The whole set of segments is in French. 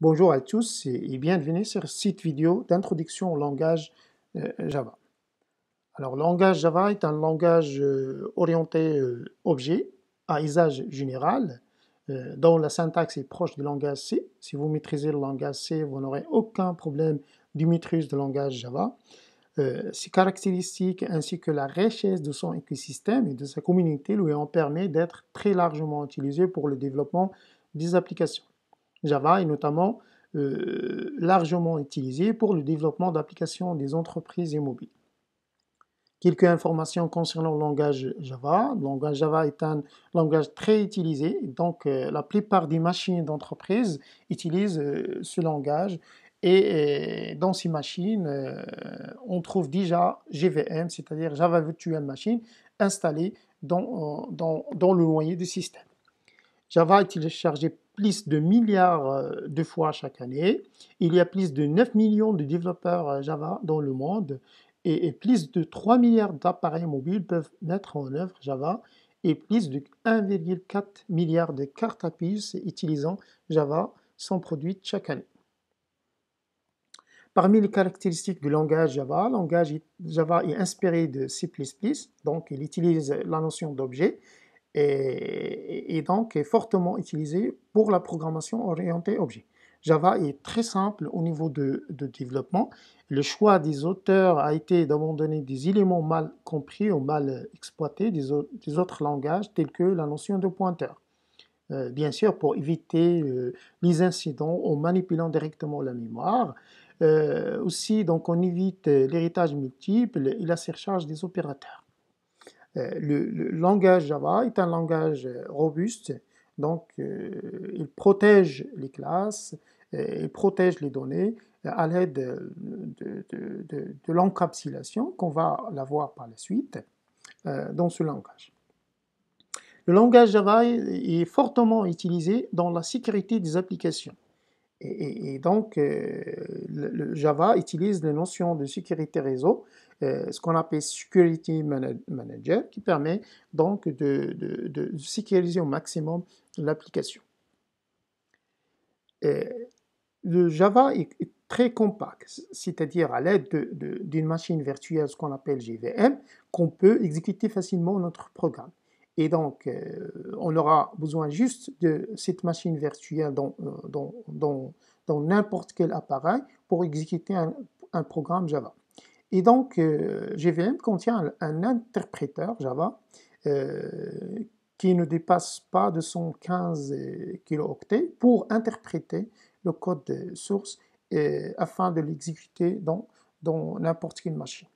Bonjour à tous et bienvenue sur ce site vidéo d'introduction au langage euh, Java. Alors, le langage Java est un langage euh, orienté euh, objet à usage général dont la syntaxe est proche du langage C. Si vous maîtrisez le langage C, vous n'aurez aucun problème du maîtrise du langage Java. ses caractéristiques ainsi que la richesse de son écosystème et de sa communauté lui ont permis d'être très largement utilisé pour le développement des applications. Java est notamment euh, largement utilisé pour le développement d'applications des entreprises et mobiles. Quelques informations concernant le langage Java. Le langage Java est un langage très utilisé, donc euh, la plupart des machines d'entreprise utilisent euh, ce langage. Et dans ces machines, on trouve déjà GVM, c'est-à-dire Java Virtual Machine, installé dans, le loyer du système. Java est téléchargé plus de milliards euh, de fois chaque année. Il y a plus de 9 millions de développeurs euh, Java dans le monde et, plus de 3 milliards d'appareils mobiles peuvent mettre en œuvre Java et plus de 1,4 milliard de cartes à puce utilisant Java sont produites chaque année. Parmi les caractéristiques du langage Java, le langage Java est inspiré de C++, donc il utilise la notion d'objet et, donc est fortement utilisé pour la programmation orientée objet. Java est très simple au niveau de, développement. Le choix des auteurs a été d'abandonner des éléments mal compris ou mal exploités des, des autres langages tels que la notion de pointeur. Euh, bien sûr, pour éviter euh, les incidents en manipulant directement la mémoire. Euh, aussi, donc, on évite l'héritage multiple et la surcharge des opérateurs. Euh, le, langage Java est un langage euh, robuste, donc euh, il protège les classes, il protège les données à l'aide de, l'encapsulation qu'on va voir par la suite dans ce langage. Le langage Java est fortement utilisé dans la sécurité des applications. Et, donc, euh, le, Java utilise les notions de sécurité réseau, euh, ce qu'on appelle Security Manager, qui permet donc de, sécuriser au maximum l'application. Euh, le Java est, très compact, c'est-à-dire à, l'aide d'une machine virtuelle, ce qu'on appelle JVM, qu'on peut exécuter facilement notre programme. Et donc, euh, on aura besoin juste de cette machine virtuelle dans, euh, n'importe quel appareil pour exécuter un, programme Java. Et donc, JVM euh, GVM contient un, interpréteur Java qui ne dépasse pas de 215 kilooctets pour interpréter le code source afin de l'exécuter dans n'importe quelle machine.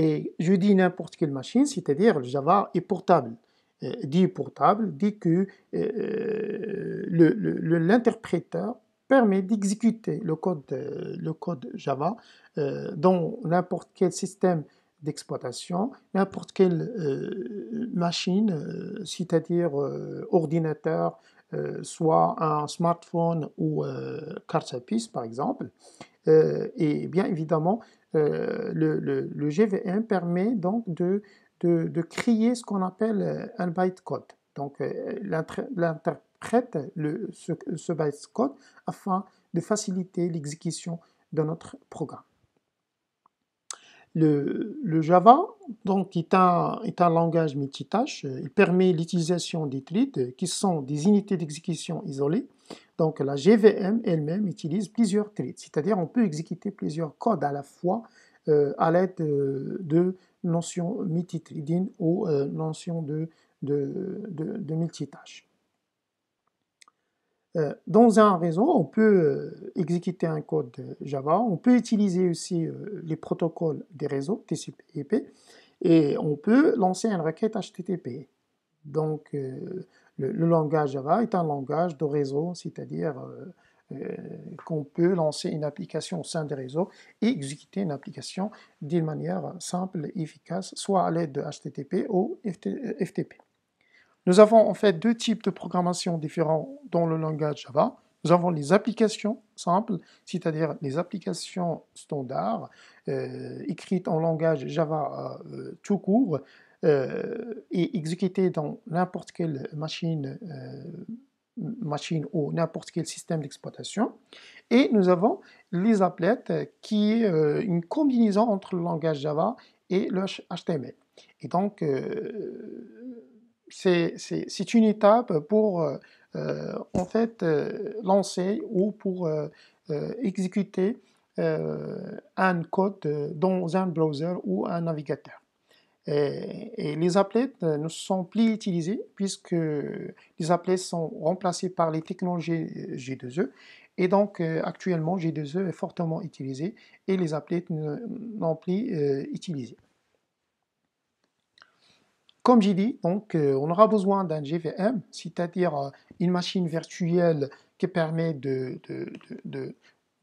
Et je dis n'importe quelle machine, c'est-à-dire le Java est portable. Euh, dit portable, dit que euh, euh, l'interpréteur permet d'exécuter le code, le code Java dans n'importe quel système d'exploitation, n'importe quelle machine, c'est-à-dire ordinateur, soit un smartphone ou carte à par exemple. Euh, et bien évidemment, euh, le, le, le, GVM permet donc de, créer ce qu'on appelle euh, un bytecode. Donc, l'interprète le, ce, bytecode afin de faciliter l'exécution de notre programme. Le, Java donc, est, un, langage multitâche. Il permet l'utilisation des qui sont des unités d'exécution isolées, donc la GVM elle-même utilise plusieurs threads, c'est-à-dire on peut exécuter plusieurs codes à la fois euh, à l'aide euh, de, notions notions multithreading ou euh, notions de, de, de dans un réseau, on peut exécuter un code Java, on peut utiliser aussi les protocoles des réseaux TCP IP et on peut lancer une requête HTTP. Donc, le, langage Java est un langage de réseau, c'est-à-dire euh, euh, qu'on peut lancer une application au sein des réseaux et exécuter une application d'une manière simple et efficace, soit à l'aide de HTTP ou FTP. Euh, Nous avons en fait deux types de programmation différents dans le langage Java. Nous avons les applications simples, c'est-à-dire les applications standards écrites en langage Java tout court, euh, et exécuté dans n'importe quelle machine, euh, machine ou n'importe quel système d'exploitation. Et nous avons les applets qui est euh, une combinaison entre le langage Java et le HTML. Et donc, c'est une étape pour en fait lancer ou pour exécuter un code dans un browser ou un navigateur. Euh, et, les applets euh, ne sont plus utilisés puisque les applets sont remplacés par les technologies euh, G2E. Et donc, actuellement, G2E est fortement utilisé et les applets n'ont plus euh, Comme j'ai dit, donc, on aura besoin d'un GVM, c'est-à-dire une machine virtuelle qui permet de, de,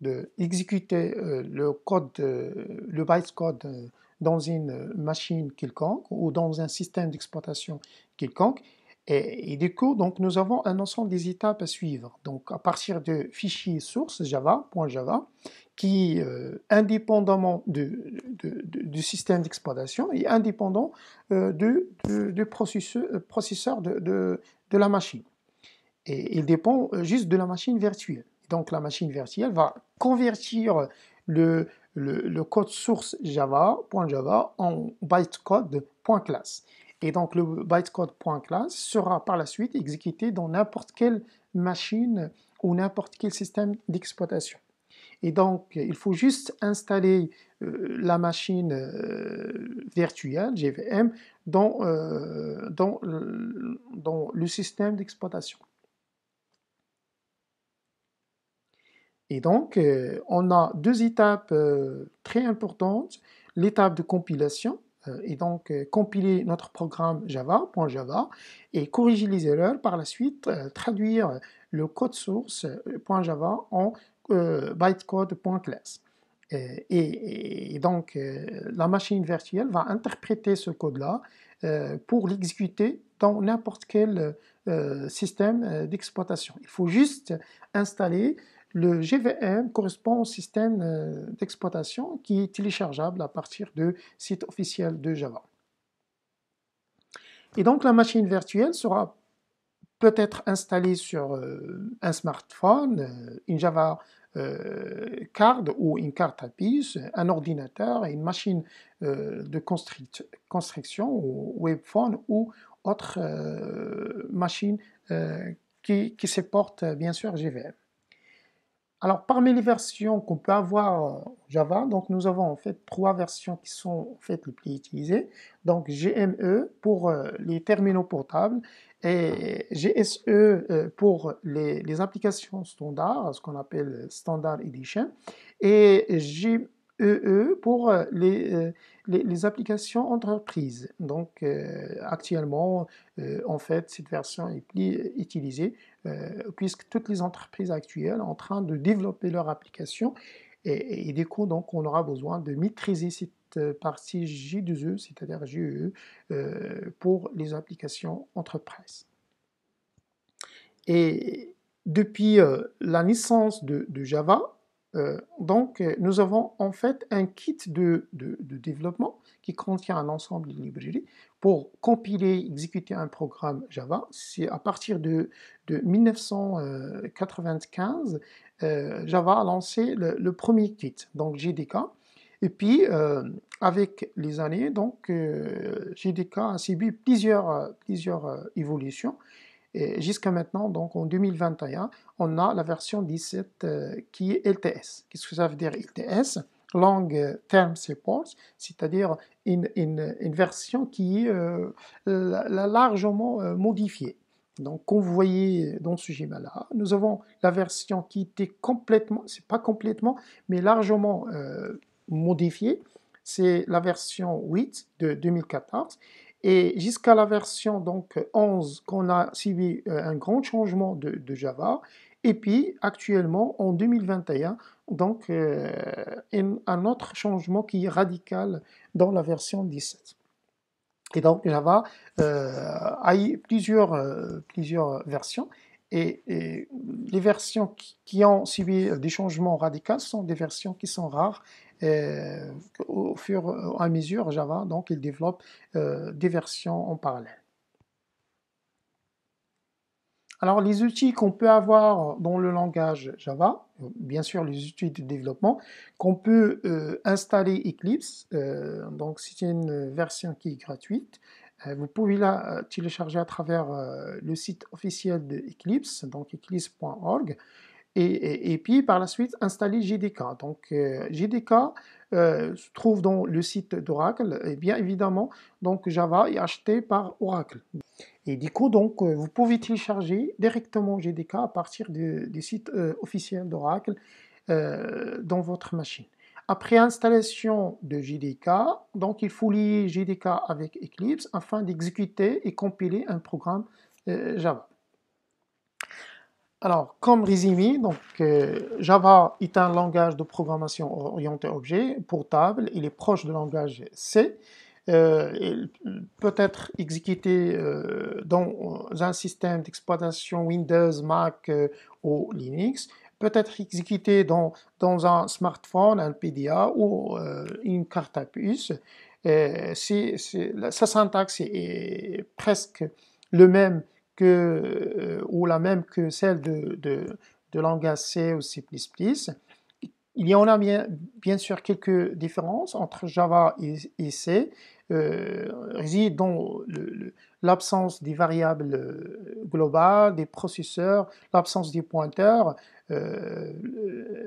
le code, le bytecode dans une machine quelconque ou dans un système d'exploitation quelconque. Et, du coup, donc, nous avons un ensemble des étapes à suivre. Donc, à partir de fichiers source Java, .java, qui, euh, indépendamment du de, du système d'exploitation, est indépendant euh, du processeur, processeur de, la machine. Et il dépend euh, juste de la machine virtuelle. Donc, la machine virtuelle va convertir le, le, code source java.java en bytecode.class. Et donc le bytecode.class sera par la suite exécuté dans n'importe quelle machine ou n'importe quel système d'exploitation. Et donc, il faut juste installer euh, la machine euh, virtuelle, GVM, euh, dans le système d'exploitation. Et donc, euh, on a deux étapes euh, très importantes. L'étape de compilation, euh, et donc compiler notre programme Java, .java, et corriger les erreurs, par la suite traduire le code source .java en bytecode.class. point et, et, donc, la machine virtuelle va interpréter ce code-là pour l'exécuter dans n'importe quel système d'exploitation. Il faut juste installer le GVM correspond au système euh, d'exploitation qui est téléchargeable à partir du site officiel de Java. Et donc la machine virtuelle sera peut-être installée sur euh, un smartphone, euh, une Java card ou une carte à puce, un ordinateur et une machine de construction ou webphone ou autre machine qui, se porte bien sûr GVM. Alors, parmi les versions qu'on peut avoir euh, Java, donc nous avons en fait trois versions qui sont en fait les plus utilisées. Donc, GME pour euh, les terminaux portables et GSE euh, pour les, les, applications standards, ce qu'on appelle Standard Edition, et G, EE e pour euh, euh, les, les, applications entreprises. Donc euh, actuellement, en fait, cette version est plus utilisée puisque toutes les entreprises actuelles sont en train de développer leur application et, et du donc, on aura besoin de maîtriser cette partie J2E, c'est-à-dire GE, e, pour les applications entreprises. Et depuis la naissance de Java, euh, donc, euh, nous avons en fait un kit de, développement qui contient un ensemble de librairies pour compiler, exécuter un programme Java. C'est à partir de, 1995, euh, Java a lancé le, premier kit, donc JDK. Et puis, avec les années, donc, JDK a subi plusieurs, plusieurs évolutions jusqu'à maintenant, donc en 2021, on a la version 17 euh, qui est LTS. Qu'est-ce que ça veut dire LTS Long euh, Term Support, c'est-à-dire une, version qui est euh, largement modifiée. Donc, comme vous voyez dans ce schéma-là, nous avons la version qui était complètement, c'est pas complètement, mais largement modifiée. C'est la version 8 de 2014. Et jusqu'à la version donc 11, qu'on a subi euh, un grand changement de, Java. Et puis actuellement en 2021, donc euh, un autre changement qui est radical dans la version 17. Et donc Java euh, a eu plusieurs, plusieurs versions. Et, les versions qui, qui, ont subi des changements radicaux sont des versions qui sont rares au fur et à mesure, Java, donc, il développe euh, des versions en parallèle. Alors, les outils qu'on peut avoir dans le langage Java, bien sûr les outils de développement, qu'on peut euh, installer Eclipse, euh, donc c'est une version qui est gratuite. vous pouvez la télécharger à travers le site officiel de Eclipse, donc eclipse.org et, puis par la suite installer JDK. Donc GDK euh, JDK euh, se trouve dans le site d'Oracle et bien évidemment donc Java est acheté par Oracle. Et du coup donc euh, vous pouvez télécharger directement JDK à partir du site officiel d'Oracle dans votre machine. Après installation de JDK, donc il faut lier JDK avec Eclipse afin d'exécuter et compiler un programme Java. Alors, comme résumé, donc, euh, Java est un langage de programmation orienté objet portable. Il est proche du langage C. Euh, il peut être exécuté euh, dans un système d'exploitation Windows, Mac ou Linux. Peut être exécuté dans, dans un smartphone, un PDA ou une carte à puce. sa syntaxe est presque le même que, euh, ou la même que celle de, de, langage C ou C++. Il y en a bien, bien sûr quelques différences entre Java et, C, euh, réside dans l'absence des variables euh, globales, des processeurs, l'absence des pointeurs, euh,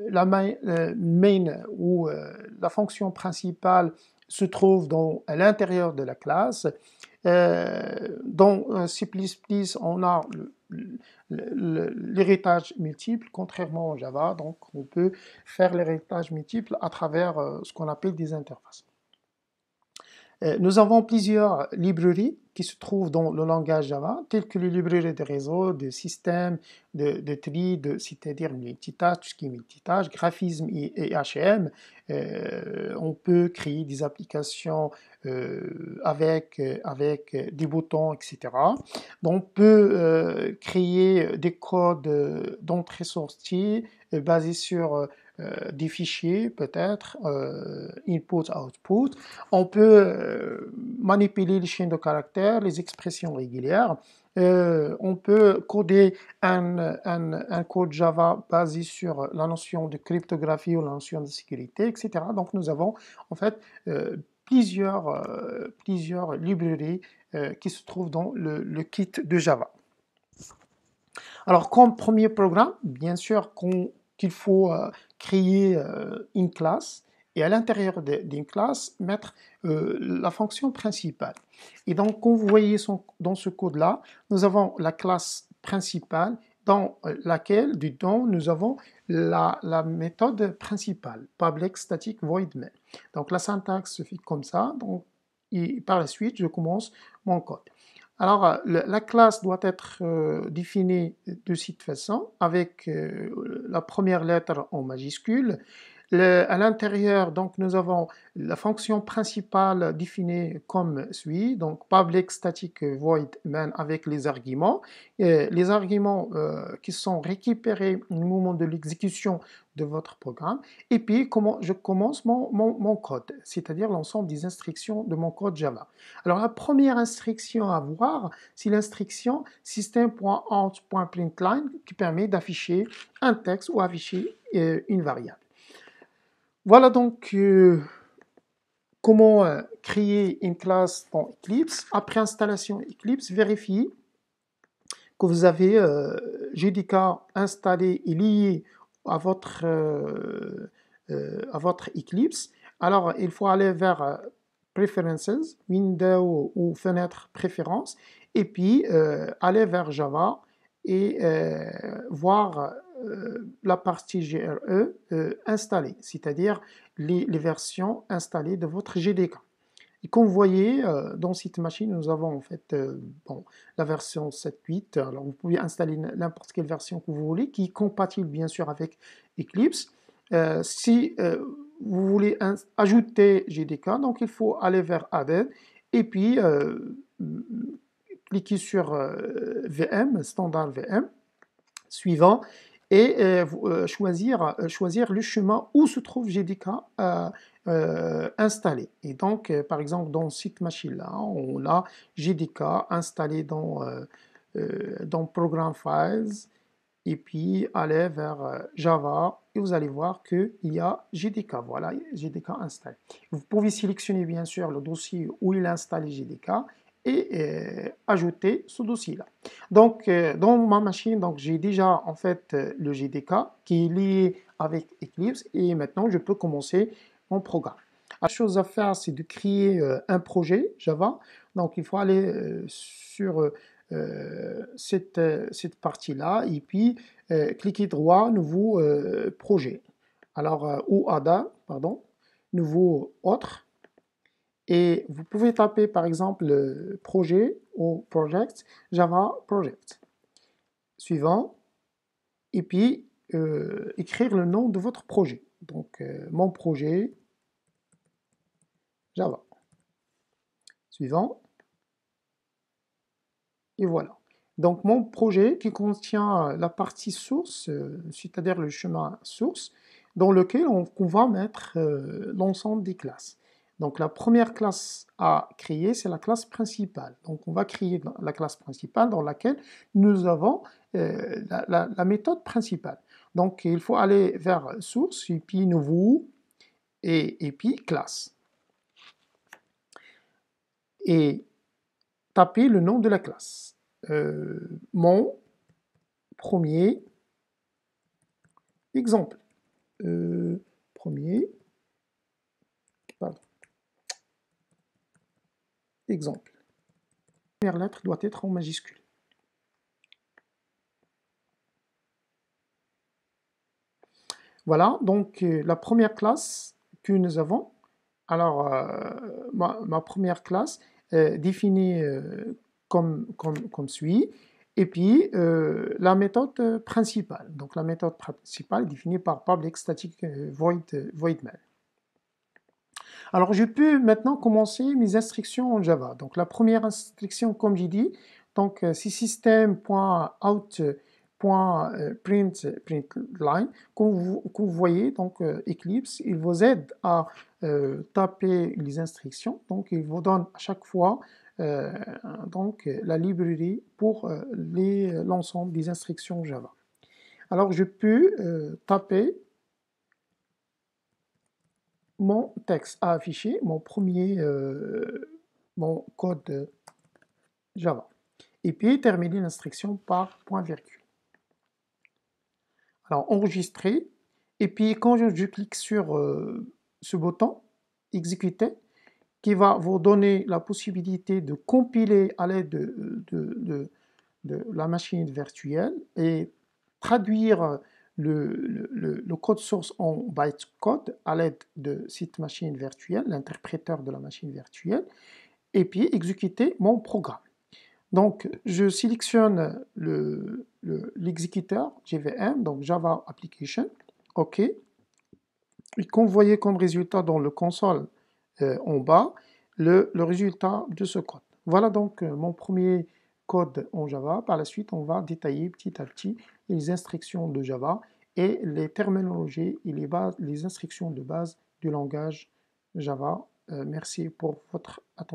la main, main ou la fonction principale se trouve dans, à l'intérieur de la classe. Euh, dans C++, on a l'héritage multiple, contrairement au Java, donc on peut faire l'héritage multiple à travers euh, ce qu'on appelle des interfaces. Euh, nous avons plusieurs librairies qui se trouvent dans le langage Java, telles que les librairies de réseau, de système, de, de tri, de, c'est-à-dire multitâche, tout ce qui est graphisme et, HM. on peut créer des applications euh, avec, avec des boutons, etc. On peut créer des codes d'entrée-sortie basés sur euh, des fichiers, peut-être, euh, input-output. On peut euh, manipuler les chaînes de caractères, les expressions régulières. on peut coder un, un, code Java basé sur la notion de cryptographie ou la notion de sécurité, etc. Donc nous avons en fait plusieurs, plusieurs librairies qui se trouvent dans le, kit de Java. Alors comme premier programme, bien sûr qu'on qu'il faut euh, créer euh, une classe et à l'intérieur d'une classe mettre euh, la fonction principale. Et donc, comme vous voyez dans ce code-là, nous avons la classe principale dans laquelle, du temps, nous avons la, méthode principale, public static void main. Donc, la syntaxe se fait comme ça. et par la suite, je commence mon code. Alors, euh, la classe doit être euh, définie de cette façon, avec euh, la première lettre en majuscule à l'intérieur, donc nous avons la fonction principale définie comme suit, donc public static void main avec les arguments. les arguments euh, qui sont récupérés au moment de l'exécution de votre programme. Et puis, comment je commence mon, code, c'est-à-dire l'ensemble des instructions de mon code Java. Alors, la première instruction à voir, c'est l'instruction system.out.println qui permet d'afficher un texte ou afficher euh, une variable. Voilà donc euh, comment euh, créer une classe dans Eclipse. Après installation Eclipse, vérifiez que vous avez JDK euh, installé et lié à votre, à votre Eclipse. Alors, il faut aller vers Preferences, Windows ou Fenêtre Préférences, et puis aller vers Java et voir euh, la partie GRE euh, installée, c'est-à-dire les, versions installées de votre GDK. Et comme vous voyez, euh, dans cette machine, nous avons en fait bon, la version 7.8. Alors, vous pouvez installer n'importe quelle version que vous voulez, qui est compatible bien sûr avec Eclipse. si vous voulez ajouter GDK, donc il faut aller vers Add et puis cliquer sur VM, standard VM, suivant, et euh, euh, choisir, euh, choisir le chemin où se trouve GDK installé. Et donc, par exemple, dans cette site machine là, hein, on a GDK installé dans, dans Program Files et puis aller vers Java et vous allez voir qu'il y a GDK. Voilà, GDK installé. Vous pouvez sélectionner bien sûr le dossier où il installe GDK euh, ajouter ce dossier-là. Donc, euh, dans ma machine, donc j'ai déjà en fait euh, le GDK qui est lié avec Eclipse et maintenant je peux commencer mon programme. La chose à faire, c'est de créer un projet Java. Donc, il faut aller sur cette, cette partie-là et puis cliquer droit, nouveau projet. Alors, ou ADA, pardon, nouveau autre. Et vous pouvez taper par exemple projet ou project, Java project. Suivant. Et puis euh, écrire le nom de votre projet. Donc euh, mon projet Java. Suivant. Et voilà. Donc mon projet qui contient euh, la partie source, c'est-à-dire le chemin source, dans lequel on va mettre l'ensemble des classes. Donc la première classe à créer, c'est la classe principale. Donc on va créer la classe principale dans laquelle nous avons euh, la, méthode principale. Donc il faut aller vers source, et puis nouveau, et, puis classe. Et taper le nom de la classe. Euh, mon premier exemple. Euh, premier, pardon Exemple. La première lettre doit être en majuscule. Voilà, donc euh, la première classe que nous avons. Alors, euh, ma, première classe euh, définie comme, comme, suit. Et puis, la méthode principale. Donc, la méthode principale définie par public static void, void alors je peux maintenant commencer mes instructions en Java. Donc la première instruction, comme j'ai dit, donc c'est euh, system.out.print euh, Comme vous, vous voyez, donc euh, Eclipse, il vous aide à taper les instructions. Donc il vous donne à chaque fois donc la librairie pour l'ensemble des instructions Java. Alors je peux taper mon texte à afficher, mon premier euh, mon code euh, Java. Et puis terminer l'instruction par point virgule. Alors enregistrer. Et puis quand je, clique sur euh, ce bouton exécuter, qui va vous donner la possibilité de compiler à l'aide de, la machine virtuelle et traduire le, code source en bytecode à l'aide de cette machine virtuelle, l'interpréteur de la machine virtuelle, et puis exécuter mon programme. Donc, je sélectionne l'exécuteur JVM, donc Java Application, OK. Et qu'on voyait comme résultat dans le console euh, en bas, le, résultat de ce code. Voilà donc euh, mon premier code en Java. Par la suite, on va détailler petit à petit les instructions de Java et les terminologies et les, les instructions de base du langage Java. Euh, merci pour votre attention.